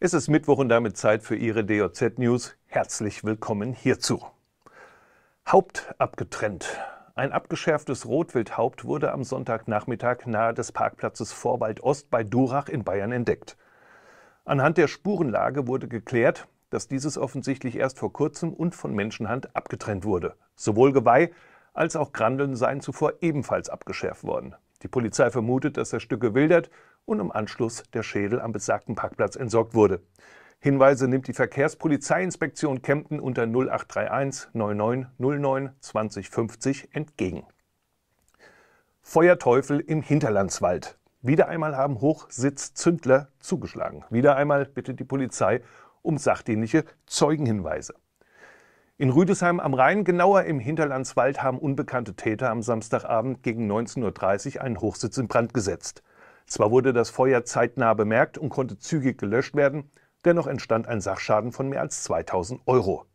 Es ist Mittwoch und damit Zeit für Ihre DOZ-News. Herzlich willkommen hierzu. Haupt abgetrennt. Ein abgeschärftes Rotwildhaupt wurde am Sonntagnachmittag nahe des Parkplatzes Vorwald Ost bei Durach in Bayern entdeckt. Anhand der Spurenlage wurde geklärt, dass dieses offensichtlich erst vor kurzem und von Menschenhand abgetrennt wurde. Sowohl Geweih als auch Grandeln seien zuvor ebenfalls abgeschärft worden. Die Polizei vermutet, dass das Stück gewildert und im Anschluss der Schädel am besagten Parkplatz entsorgt wurde. Hinweise nimmt die Verkehrspolizeiinspektion Kempten unter 0831 9909 2050 entgegen. Feuerteufel im Hinterlandswald. Wieder einmal haben Hochsitzzündler zugeschlagen. Wieder einmal bittet die Polizei um sachdienliche Zeugenhinweise. In Rüdesheim am Rhein, genauer im Hinterlandswald, haben unbekannte Täter am Samstagabend gegen 19.30 Uhr einen Hochsitz in Brand gesetzt. Zwar wurde das Feuer zeitnah bemerkt und konnte zügig gelöscht werden, dennoch entstand ein Sachschaden von mehr als 2000 Euro.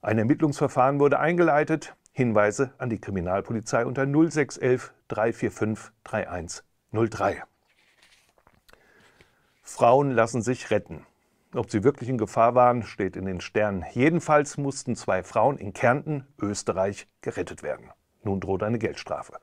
Ein Ermittlungsverfahren wurde eingeleitet, Hinweise an die Kriminalpolizei unter 0611 345 3103. Frauen lassen sich retten. Ob sie wirklich in Gefahr waren, steht in den Sternen. Jedenfalls mussten zwei Frauen in Kärnten, Österreich, gerettet werden. Nun droht eine Geldstrafe.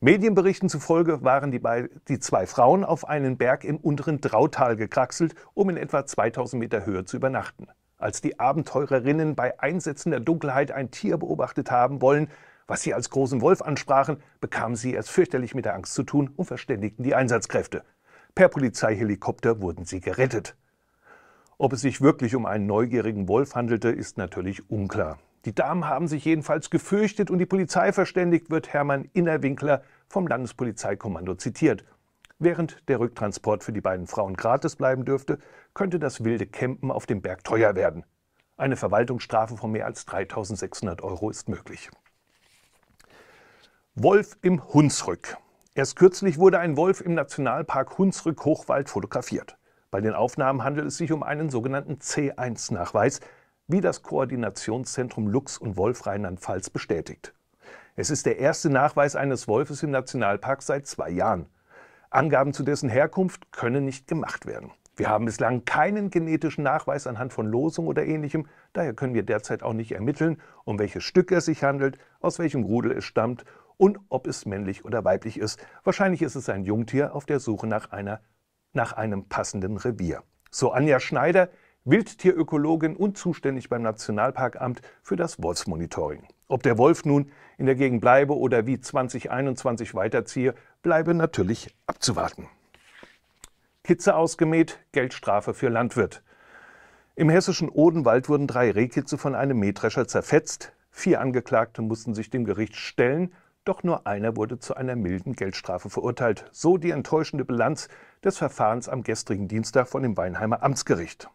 Medienberichten zufolge waren die, die, zwei Frauen auf einen Berg im unteren Drautal gekraxelt, um in etwa 2000 Meter Höhe zu übernachten. Als die Abenteurerinnen bei einsetzender Dunkelheit ein Tier beobachtet haben wollen, was sie als großen Wolf ansprachen, bekamen sie es fürchterlich mit der Angst zu tun und verständigten die Einsatzkräfte. Per Polizeihelikopter wurden sie gerettet. Ob es sich wirklich um einen neugierigen Wolf handelte, ist natürlich unklar. Die Damen haben sich jedenfalls gefürchtet und die Polizei verständigt, wird Hermann Innerwinkler vom Landespolizeikommando zitiert. Während der Rücktransport für die beiden Frauen gratis bleiben dürfte, könnte das wilde Campen auf dem Berg teuer werden. Eine Verwaltungsstrafe von mehr als 3600 Euro ist möglich. Wolf im Hunsrück. Erst kürzlich wurde ein Wolf im Nationalpark Hunsrück-Hochwald fotografiert. Bei den Aufnahmen handelt es sich um einen sogenannten C1-Nachweis, wie das Koordinationszentrum Lux und Wolf Rheinland-Pfalz bestätigt. Es ist der erste Nachweis eines Wolfes im Nationalpark seit zwei Jahren. Angaben zu dessen Herkunft können nicht gemacht werden. Wir haben bislang keinen genetischen Nachweis anhand von Losung oder ähnlichem, daher können wir derzeit auch nicht ermitteln, um welches Stück es sich handelt, aus welchem Rudel es stammt und ob es männlich oder weiblich ist. Wahrscheinlich ist es ein Jungtier auf der Suche nach, einer, nach einem passenden Revier. So Anja Schneider, Wildtierökologin und zuständig beim Nationalparkamt für das Wolfsmonitoring. Ob der Wolf nun in der Gegend bleibe oder wie 2021 weiterziehe, bleibe natürlich abzuwarten. Kitze ausgemäht, Geldstrafe für Landwirt. Im hessischen Odenwald wurden drei Rehkitze von einem Mähdrescher zerfetzt. Vier Angeklagte mussten sich dem Gericht stellen, doch nur einer wurde zu einer milden Geldstrafe verurteilt. So die enttäuschende Bilanz des Verfahrens am gestrigen Dienstag von dem Weinheimer Amtsgericht.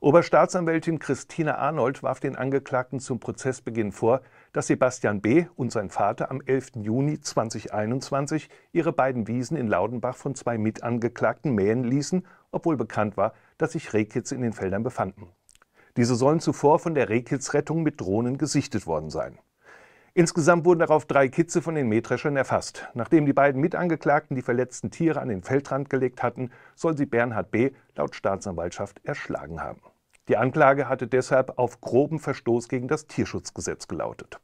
Oberstaatsanwältin Christina Arnold warf den Angeklagten zum Prozessbeginn vor, dass Sebastian B. und sein Vater am 11. Juni 2021 ihre beiden Wiesen in Laudenbach von zwei Mitangeklagten mähen ließen, obwohl bekannt war, dass sich Rehkitze in den Feldern befanden. Diese sollen zuvor von der Rehkitzrettung mit Drohnen gesichtet worden sein Insgesamt wurden darauf drei Kitze von den Mähdreschern erfasst. Nachdem die beiden Mitangeklagten die verletzten Tiere an den Feldrand gelegt hatten, soll sie Bernhard B. laut Staatsanwaltschaft erschlagen haben. Die Anklage hatte deshalb auf groben Verstoß gegen das Tierschutzgesetz gelautet.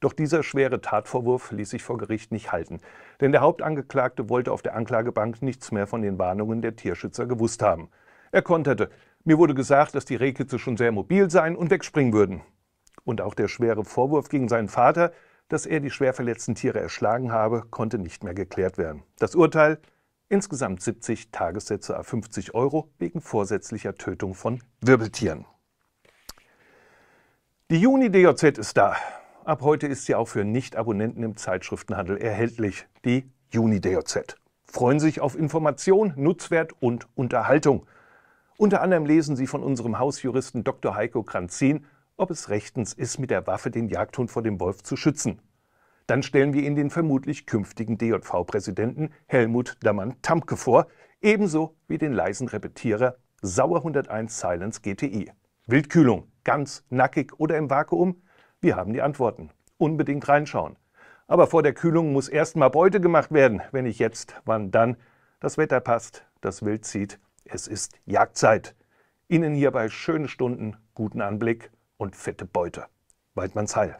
Doch dieser schwere Tatvorwurf ließ sich vor Gericht nicht halten, denn der Hauptangeklagte wollte auf der Anklagebank nichts mehr von den Warnungen der Tierschützer gewusst haben. Er konterte, mir wurde gesagt, dass die Rehkitze schon sehr mobil seien und wegspringen würden und auch der schwere Vorwurf gegen seinen Vater, dass er die schwer verletzten Tiere erschlagen habe, konnte nicht mehr geklärt werden. Das Urteil insgesamt 70 Tagessätze a 50 Euro wegen vorsätzlicher Tötung von Wirbeltieren. Die Juni-DJZ ist da. Ab heute ist sie auch für Nicht-Abonnenten im Zeitschriftenhandel erhältlich. Die Juni-DJZ. Freuen sich auf Information, Nutzwert und Unterhaltung. Unter anderem lesen Sie von unserem Hausjuristen Dr. Heiko Kranzin ob es rechtens ist, mit der Waffe den Jagdhund vor dem Wolf zu schützen. Dann stellen wir Ihnen den vermutlich künftigen DJV-Präsidenten Helmut dammann tamke vor, ebenso wie den leisen Repetierer Sauer 101 Silence GTI. Wildkühlung, ganz, nackig oder im Vakuum? Wir haben die Antworten. Unbedingt reinschauen. Aber vor der Kühlung muss erstmal Beute gemacht werden. Wenn nicht jetzt, wann dann? Das Wetter passt, das Wild zieht. Es ist Jagdzeit. Ihnen hierbei schöne Stunden, guten Anblick und fette Beute. Waldmanns Heil.